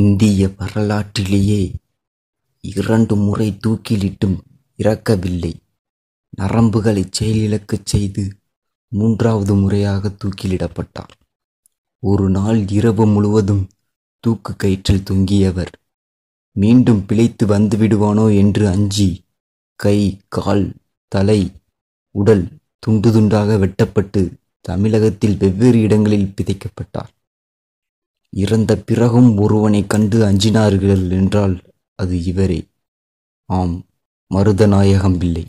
இந்திய வரலாற்றிலேயே இரண்டு முறை தூக்கிலிட்டும் இறக்கவில்லை நரம்புகளை செயலிழக்கச் செய்து மூன்றாவது முறையாக தூக்கிலிடப்பட்டார் ஒரு நாள் இரவு முழுவதும் தூக்கு கயிற்றில் தொங்கியவர் மீண்டும் பிழைத்து வந்துவிடுவானோ என்று அஞ்சி கை கால் தலை உடல் துண்டு துண்டாக வெட்டப்பட்டு தமிழகத்தில் வெவ்வேறு இடங்களில் பிதைக்கப்பட்டார் இறந்த பிறகும் ஒருவனை கண்டு அஞ்சினார்கள் என்றால் அது இவரே ஆம் மருதநாயகம் பிள்ளை